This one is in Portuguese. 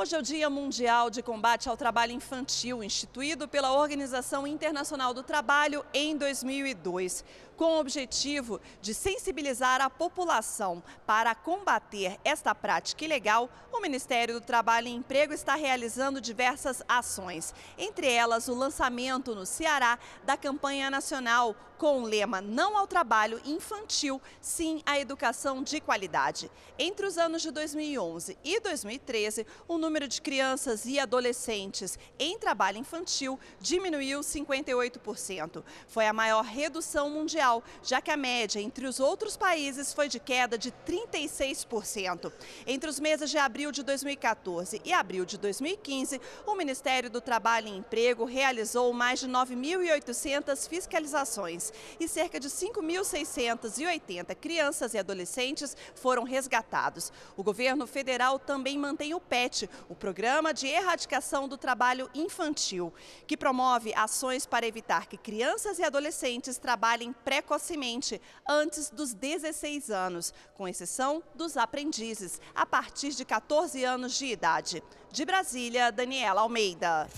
Hoje é o Dia Mundial de Combate ao Trabalho Infantil, instituído pela Organização Internacional do Trabalho em 2002, com o objetivo de sensibilizar a população para combater esta prática ilegal. O Ministério do Trabalho e Emprego está realizando diversas ações, entre elas o lançamento no Ceará da campanha nacional com o lema Não ao Trabalho Infantil, Sim à Educação de Qualidade. Entre os anos de 2011 e 2013, o número de crianças e adolescentes em trabalho infantil diminuiu 58%. Foi a maior redução mundial, já que a média entre os outros países foi de queda de 36%. Entre os meses de abril de 2014 e abril de 2015, o Ministério do Trabalho e Emprego realizou mais de 9.800 fiscalizações e cerca de 5.680 crianças e adolescentes foram resgatados. O governo federal também mantém o PET, o Programa de Erradicação do Trabalho Infantil, que promove ações para evitar que crianças e adolescentes trabalhem precocemente, antes dos 16 anos, com exceção dos aprendizes, a partir de 14 anos de idade. De Brasília, Daniela Almeida.